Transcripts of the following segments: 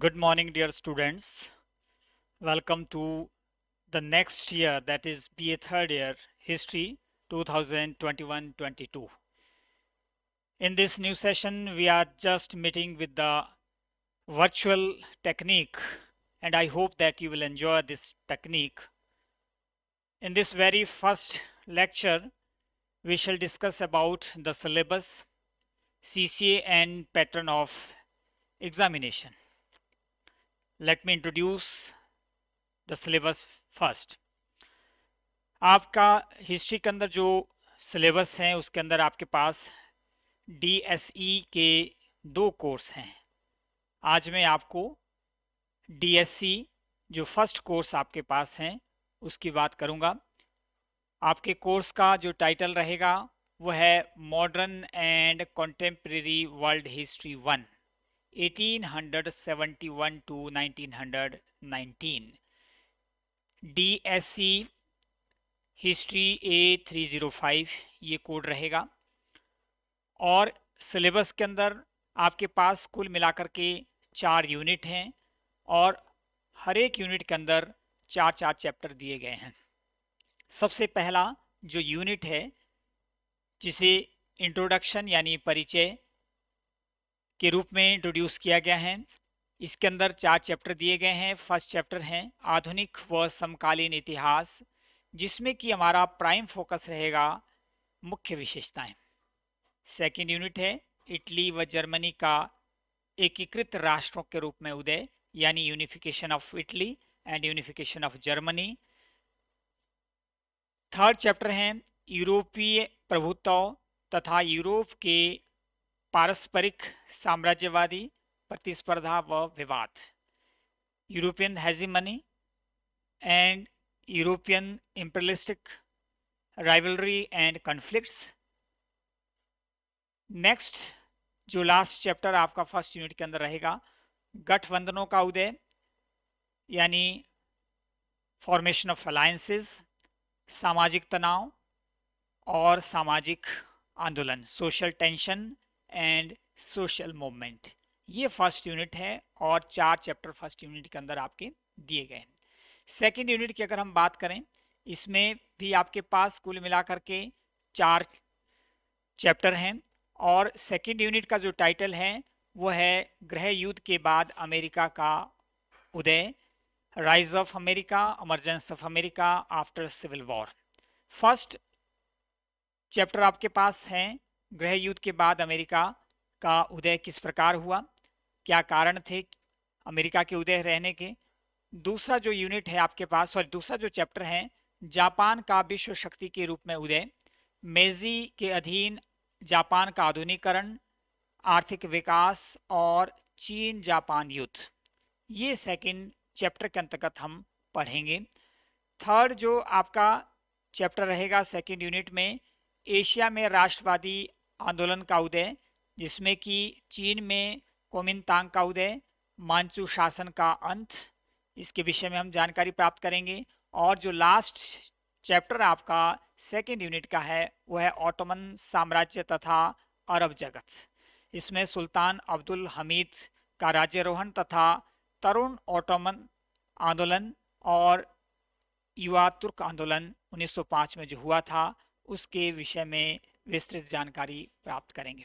Good morning, dear students. Welcome to the next year, that is BA third year, History 2021-22. In this new session, we are just meeting with the virtual technique, and I hope that you will enjoy this technique. In this very first lecture, we shall discuss about the syllabus, CCA and pattern of examination. Let me introduce the syllabus first आपका history के अंदर जो syllabus है उसके अंदर आपके पास DSE e के दो कोर्स हैं आज मैं आपको डीएससी e जो फर्स्ट कोर्स आपके पास हैं उसकी बात करूंगा आपके कोर्स का जो टाइटल रहेगा वो है modern and contemporary world history one 1871 to 1919 C history A three zero five ये कोड रहेगा और सिलेबस के अंदर आपके पास कुल मिलाकर के चार यूनिट हैं और हर एक यूनिट के अंदर चार चार चैप्टर दिए गए हैं सबसे पहला जो यूनिट है जिसे इंट्रोडक्शन यानी परिचय के रूप में इंट्रोड्यूस किया गया है इसके अंदर चार चैप्टर दिए गए हैं फर्स्ट चैप्टर हैं आधुनिक व समकालीन इतिहास जिसमें कि हमारा प्राइम फोकस रहेगा मुख्य विशेषताएं सेकंड यूनिट है इटली व जर्मनी का एकीकृत राष्ट्रों के रूप में उदय यानी unification of Italy and unification of Germany third chapter हैं यूरोपीय प्रभुत्व तथा यूरोप के पारस्परिक साम्राज्यवादी प्रतिस्पर्धा व विवाद European hegemony and European imperialistic rivalry and conflicts next जो लास्ट चैप्टर आपका फर्स्ट यूनिट के अंदर रहेगा गठबंधनों का उदय यानी फॉर्मेशन ऑफ अलायसेज सामाजिक तनाव और सामाजिक आंदोलन social tension and social movement ये फर्स्ट यूनिट है और चार चैप्टर फर्स्ट यूनिट के अंदर आपके दिए गए हैं सेकेंड यूनिट की अगर हम बात करें इसमें भी आपके पास कुल मिलाकर के चार चैप्टर हैं और सेकेंड यूनिट का जो टाइटल है वो है गृह युद्ध के बाद अमेरिका का उदय rise of America emergence of America after civil war first chapter आपके पास हैं गृह युद्ध के बाद अमेरिका का उदय किस प्रकार हुआ क्या कारण थे अमेरिका के उदय रहने के दूसरा जो यूनिट है आपके पास और दूसरा जो चैप्टर है जापान का विश्व शक्ति के रूप में उदय मेजी के अधीन जापान का आधुनिकरण आर्थिक विकास और चीन जापान युद्ध ये सेकंड चैप्टर के अंतर्गत हम पढ़ेंगे थर्ड जो आपका चैप्टर रहेगा सेकंड यूनिट में एशिया में राष्ट्रवादी आंदोलन का उदय जिसमें कि चीन में कोमिनतांग का उदय मानसू शासन का अंत इसके विषय में हम जानकारी प्राप्त करेंगे और जो लास्ट चैप्टर आपका सेकेंड यूनिट का है वह है ऑटोमन साम्राज्य तथा अरब जगत इसमें सुल्तान अब्दुल हमीद का रोहन तथा तरुण ऑटोमन आंदोलन और युवा तुर्क आंदोलन 1905 में जो हुआ था उसके विषय में विस्तृत जानकारी प्राप्त करेंगे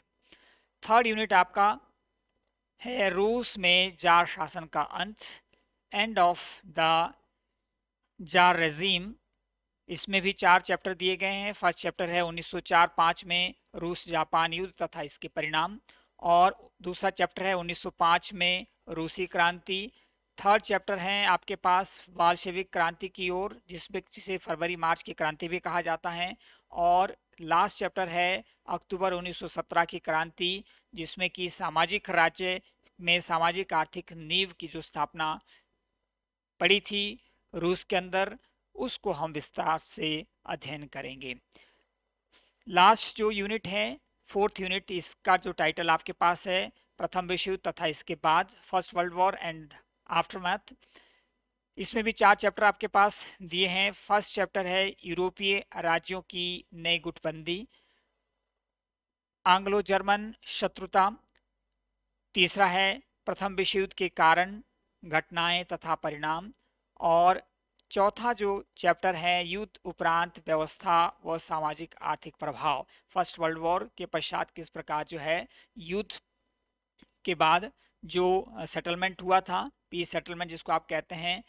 थर्ड यूनिट आपका है रूस में जार शासन का अंत end of the tsar regime इसमें भी चार चैप्टर दिए गए हैं फर्स्ट चैप्टर है 1904-5 में रूस जापान युद्ध तथा इसके परिणाम और दूसरा चैप्टर है 1905 में रूसी क्रांति थर्ड चैप्टर है आपके पास बालशेविक क्रांति की ओर जिसमें जिसे फरवरी मार्च की क्रांति भी कहा जाता है और लास्ट चैप्टर है अक्टूबर 1917 की क्रांति जिसमें कि सामाजिक राज्य में सामाजिक आर्थिक नींव की जो स्थापना पड़ी थी रूस के अंदर उसको हम विस्तार से अध्ययन करेंगे लास्ट जो यूनिट है फोर्थ यूनिट इसका जो टाइटल आपके पास है प्रथम विश्व तथा इसके बाद first world war and aftermath इसमें भी चार चैप्टर आपके पास दिए हैं फर्स्ट चैप्टर है यूरोपीय राज्यों की नई गुटबंदी आंग्लो जर्मन शत्रुता तीसरा है प्रथम विश्व युद्ध के कारण घटनाएं तथा परिणाम और चौथा जो चैप्टर है युद्ध उपरांत व्यवस्था व सामाजिक आर्थिक प्रभाव फर्स्ट वर्ल्ड वॉर के पश्चात किस प्रकार जो है युद्ध के बाद जो सेटलमेंट हुआ था पीस सेटलमेंट जिसको आप कहते हैं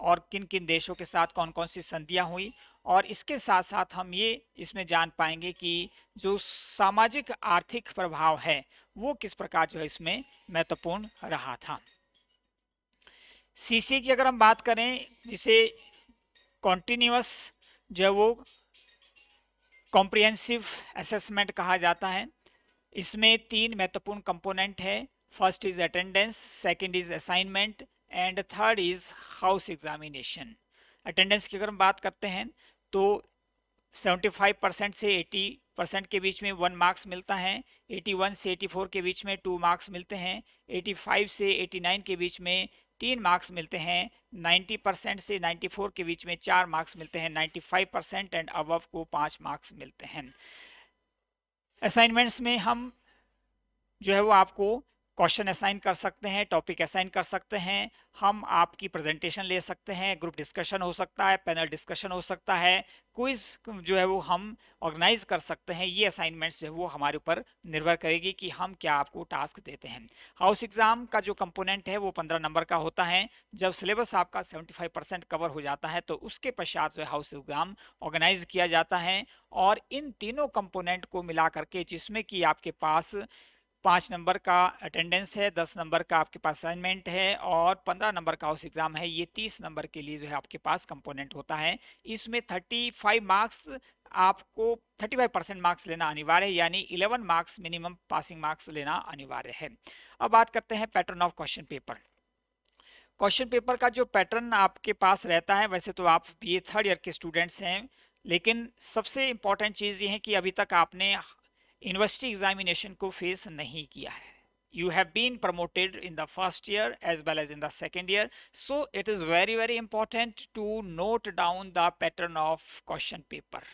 और किन किन देशों के साथ कौन कौन सी संधियाँ हुई और इसके साथ साथ हम ये इसमें जान पाएंगे कि जो सामाजिक आर्थिक प्रभाव है वो किस प्रकार जो है इसमें महत्वपूर्ण रहा था सीसी की अगर हम बात करें जिसे कॉन्टिन्यूस जो है वो कॉम्प्रिहेंसिव असेसमेंट कहा जाता है इसमें तीन महत्वपूर्ण कंपोनेंट है first is attendance second is assignment and third is house examination attendance की अगर हम बात करते हैं तो 75 परसेंट से 80 परसेंट के बीच में वन मार्क्स मिलता है 81 से 84 के बीच में टू मार्क्स मिलते हैं 85 से 89 के बीच में तीन मार्क्स मिलते हैं 90 परसेंट से 94 के बीच में चार मार्क्स मिलते हैं 95 परसेंट एंड अबव को पांच मार्क्स मिलते हैं असाइनमेंट्स में हम जो है वो आपको क्वेश्चन असाइन कर सकते हैं टॉपिक असाइन कर सकते हैं हम आपकी प्रेजेंटेशन ले सकते हैं ग्रुप डिस्कशन हो सकता है पैनल डिस्कशन हो सकता है क्विज जो है वो हम ऑर्गेनाइज कर सकते हैं ये असाइनमेंट्स जो है वो हमारे ऊपर निर्भर करेगी कि हम क्या आपको टास्क देते हैं हाउस एग्जाम का जो कंपोनेंट है वो पंद्रह नंबर का होता है जब सिलेबस आपका सेवेंटी फाइव परसेंट कवर हो जाता है तो उसके पश्चात जो है हाउस एग्जाम ऑर्गेनाइज किया जाता है और इन तीनों कंपोनेंट को मिला करके जिसमें कि आपके पास पाँच नंबर का अटेंडेंस है दस नंबर का आपके पास असाइनमेंट है और पंद्रह नंबर का हाउस एग्ज़ाम है ये तीस नंबर के लिए जो है आपके पास कंपोनेंट होता है इसमें थर्टी फाइव मार्क्स आपको थर्टी फाइव परसेंट मार्क्स लेना अनिवार्य है यानी eleven marks minimum passing marks लेना अनिवार्य है अब बात करते हैं pattern of question paper question paper का जो पैटर्न आपके पास रहता है वैसे तो आप बी थर्ड ईयर के स्टूडेंट्स हैं लेकिन सबसे इम्पॉर्टेंट चीज़ ये है कि अभी तक आपने यूनिवर्सिटी एग्जामिनेशन को फेस नहीं किया है you have been promoted in the first year as well as in the second year so it is very very important to note down the pattern of question paper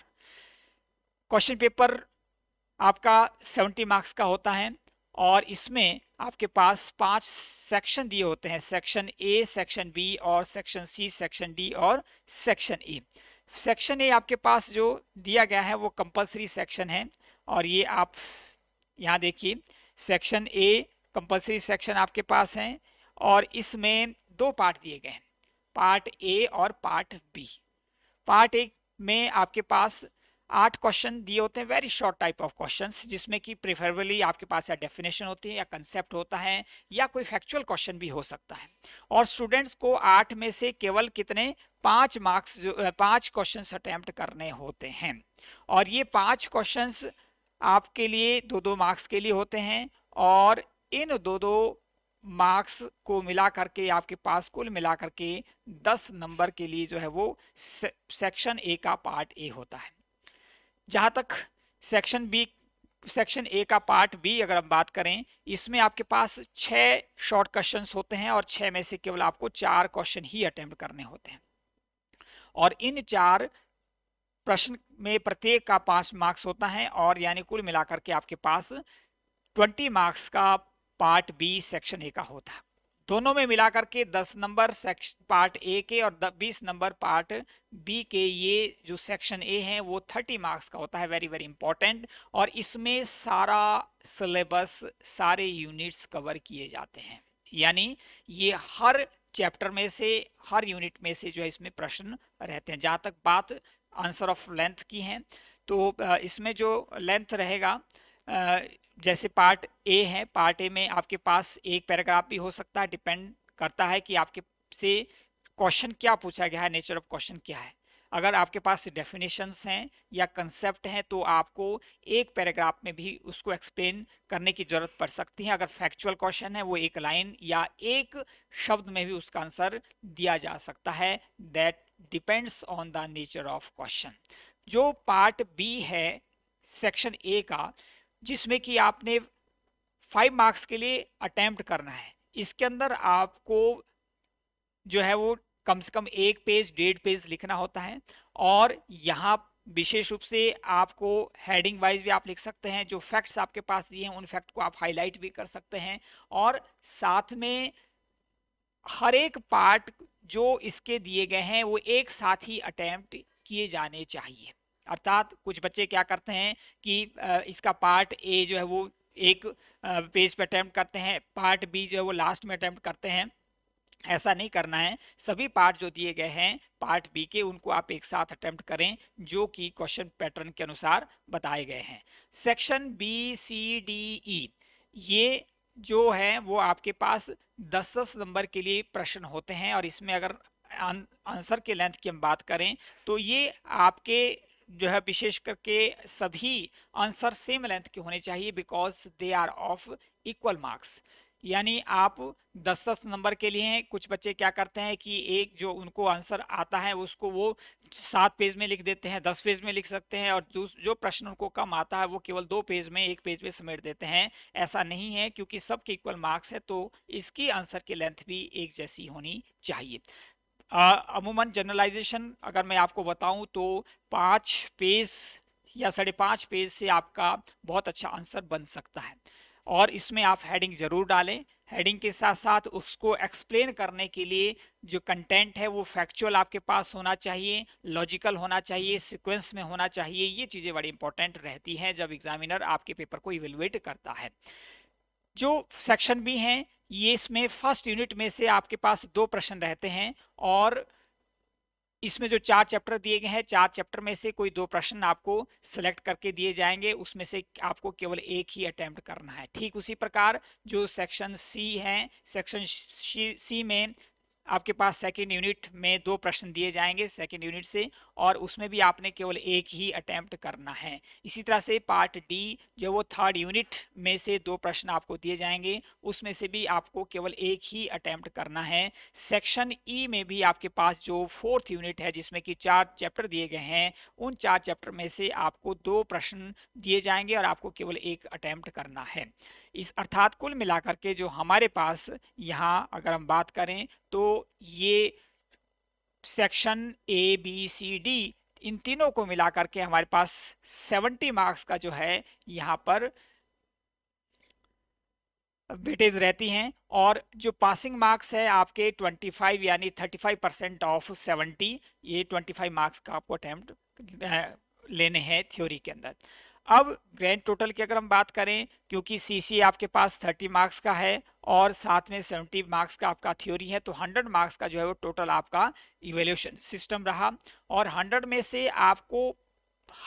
question paper आपका 70 marks का होता है और इसमें आपके पास पांच section दिए होते हैं सेक्शन ए सेक्शन बी और सेक्शन सी सेक्शन डी और सेक्शन ए सेक्शन ए आपके पास जो दिया गया है वो कंपलसरी सेक्शन है और ये आप यहाँ देखिए सेक्शन ए कंपलसरी सेक्शन आपके पास हैं और इसमें दो पार्ट दिए गए हैं पार्ट ए और पार्ट बी पार्ट ए में आपके पास आठ क्वेश्चन दिए होते हैं very short type of questions जिसमें कि प्रेफरेबली आपके पास या डेफिनेशन होती है या कंसेप्ट होता है या कोई फैक्चुअल क्वेश्चन भी हो सकता है और स्टूडेंट्स को आठ में से केवल कितने पांच मार्क्स पांच क्वेश्चंस अटैम्प्ट करने होते हैं और ये पांच क्वेश्चंस आपके लिए दो दो मार्क्स के लिए होते हैं और इन दो दो मार्क्स को मिला करके आपके पास कुल मिला करके दस नंबर के लिए जो है वो सेक्शन ए का पार्ट ए होता है जहाँ तक सेक्शन बी सेक्शन ए का पार्ट बी अगर हम बात करें इसमें आपके पास छः शॉर्ट क्वेश्चन होते हैं और छः में से केवल आपको चार क्वेश्चन ही अटैम्प्ट करने होते हैं और इन चार प्रश्न में प्रत्येक का पांच मार्क्स होता है और यानी कुल मिलाकर के आपके पास ट्वेंटी मार्क्स का पार्ट बी सेक्शन ए का होता है दोनों में मिलाकर के 10 नंबर सेक्शन पार्ट ए के और 20 नंबर पार्ट बी के ये जो सेक्शन ए है वो 30 मार्क्स का होता है वेरी वेरी इंपॉर्टेंट और इसमें सारा सिलेबस सारे यूनिट्स कवर किए जाते हैं यानी ये हर चैप्टर में से हर यूनिट में से जो है इसमें प्रश्न रहते हैं जहाँ तक बात आंसर ऑफ लेंथ की हैं तो इसमें जो लेंथ रहेगा जैसे पार्ट ए है पार्ट ए में आपके पास एक पैराग्राफ भी हो सकता है डिपेंड करता है कि आपके से क्वेश्चन क्या पूछा गया है नेचर ऑफ क्वेश्चन क्या है अगर आपके पास डेफिनेशंस हैं या कंसेप्ट हैं तो आपको एक पैराग्राफ में भी उसको एक्सप्लेन करने की ज़रूरत पड़ सकती है अगर फैक्चुअल क्वेश्चन है वो एक लाइन या एक शब्द में भी उसका आंसर दिया जा सकता है that depends on the nature of question जो पार्ट बी है सेक्शन ए का जिसमें कि आपने फाइव मार्क्स के लिए अटैम्प्ट करना है इसके अंदर आपको जो है वो कम से कम एक पेज डेढ़ पेज लिखना होता है और यहाँ विशेष रूप से आपको हेडिंग वाइज भी आप लिख सकते हैं जो फैक्ट्स आपके पास दिए हैं उन फैक्ट को आप हाईलाइट भी कर सकते हैं और साथ में हर एक पार्ट जो इसके दिए गए हैं वो एक साथ ही अटैम्प्ट किए जाने चाहिए अर्थात कुछ बच्चे क्या करते हैं कि इसका पार्ट ए जो है वो एक पेज पर अटैम्प्ट करते हैं पार्ट बी जो है वो लास्ट में अटैम्प्ट करते हैं ऐसा नहीं करना है सभी पार्ट जो दिए गए हैं पार्ट बी के उनको आप एक साथ अटेम्प्ट करें जो कि क्वेश्चन पैटर्न के अनुसार बताए गए हैं section B C D E ये जो है वो आपके पास दस दस नंबर के लिए प्रश्न होते हैं और इसमें अगर आंसर के लेंथ की हम बात करें तो ये आपके जो है विशेष करके सभी आंसर सेम लेंथ के होने चाहिए because they are of equal marks यानी आप दस दस नंबर के लिए कुछ बच्चे क्या करते हैं कि एक जो उनको आंसर आता है उसको वो सात पेज में लिख देते हैं दस पेज में लिख सकते हैं और जो प्रश्न उनको कम आता है वो केवल दो पेज में एक पेज में समेट देते हैं ऐसा नहीं है क्योंकि सबके इक्वल मार्क्स है तो इसकी आंसर की लेंथ भी एक जैसी होनी चाहिए अमूमन जनरलाइजेशन अगर मैं आपको बताऊं तो पाँच पेज या साढ़े पेज से आपका बहुत अच्छा आंसर बन सकता है और इसमें आप हेडिंग जरूर डालें हेडिंग के साथ साथ उसको एक्सप्लेन करने के लिए जो कंटेंट है वो फैक्चुअल आपके पास होना चाहिए लॉजिकल होना चाहिए सीक्वेंस में होना चाहिए ये चीज़ें बड़ी इंपॉर्टेंट रहती हैं जब एग्जामिनर आपके पेपर को इवेलुएट करता है जो सेक्शन भी हैं ये इसमें फर्स्ट यूनिट में से आपके पास दो प्रश्न रहते हैं और इसमें जो चार चैप्टर दिए गए हैं चार चैप्टर में से कोई दो प्रश्न आपको सेलेक्ट करके दिए जाएंगे उसमें से आपको केवल एक ही अटेम्प्ट करना है ठीक उसी प्रकार जो सेक्शन सी है सेक्शन सी में आपके पास सेकेंड यूनिट में दो प्रश्न दिए जाएंगे सेकेंड यूनिट से और उसमें भी आपने केवल एक ही अटैम्प्ट करना है इसी तरह से पार्ट डी जो वो थर्ड यूनिट में से दो प्रश्न आपको दिए जाएंगे उसमें से भी आपको केवल एक ही अटैम्प्ट करना है सेक्शन ई e में भी आपके पास जो फोर्थ यूनिट है जिसमें कि चार चैप्टर दिए गए हैं उन चार चैप्टर में से आपको दो प्रश्न दिए जाएंगे और आपको केवल एक अटैम्प्ट करना है इस अर्थात कुल मिलाकर के जो हमारे पास यहाँ अगर हम बात करें तो ये section A B C D इन तीनों को मिला करके हमारे पास 70 मार्क्स का जो है यहाँ पर वेटेज रहती हैं और जो पासिंग मार्क्स है आपके 25 यानी 35 परसेंट ऑफ 70 ये 25 मार्क्स का आपको अटैम्प्ट लेने हैं थ्योरी के अंदर अब ग्रैंड टोटल की अगर हम बात करें क्योंकि सीसी आपके पास 30 मार्क्स का है और साथ में 70 मार्क्स का आपका थ्योरी है तो 100 मार्क्स का जो है वो टोटल आपका इवेल्यूशन सिस्टम रहा और 100 में से आपको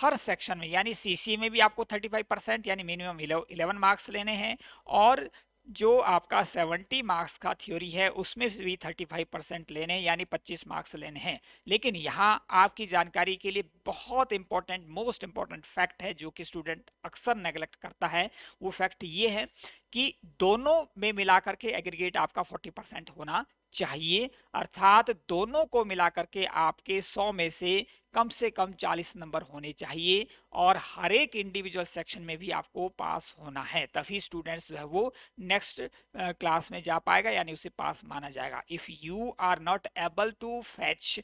हर सेक्शन में यानी सीसी में भी आपको 35 परसेंट यानी मिनिमम 11 मार्क्स लेने हैं और जो आपका 70 मार्क्स का थ्योरी है उसमें भी 35 परसेंट लेने यानी 25 मार्क्स लेने हैं लेकिन यहाँ आपकी जानकारी के लिए बहुत इंपॉर्टेंट मोस्ट इंपॉर्टेंट फैक्ट है जो कि स्टूडेंट अक्सर नेगलेक्ट करता है वो फैक्ट ये है कि दोनों में मिलाकर के एग्रीगेट आपका 40 परसेंट होना चाहिए अर्थात दोनों को मिलाकर के आपके 100 में से कम से कम 40 नंबर होने चाहिए और हर एक इंडिविजुअल सेक्शन में भी आपको पास होना है तभी स्टूडेंट्स जो है वो नेक्स्ट क्लास में जा पाएगा यानी उसे पास माना जाएगा if you are not able to fetch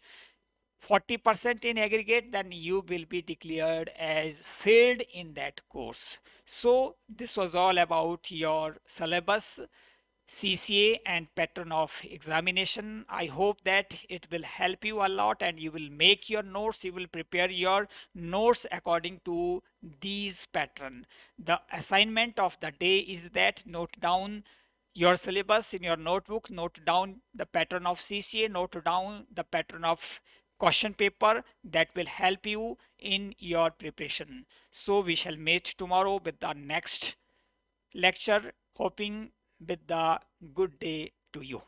40% in aggregate then you will be declared as failed in that course so this was all about your syllabus CCA and pattern of examination. I hope that it will help you a lot and you will make your notes. You will prepare your notes according to these pattern. The assignment of the day is that note down your syllabus in your notebook, note down the pattern of CCA, note down the pattern of question paper that will help you in your preparation. So we shall meet tomorrow with the next lecture hoping with the good day to you.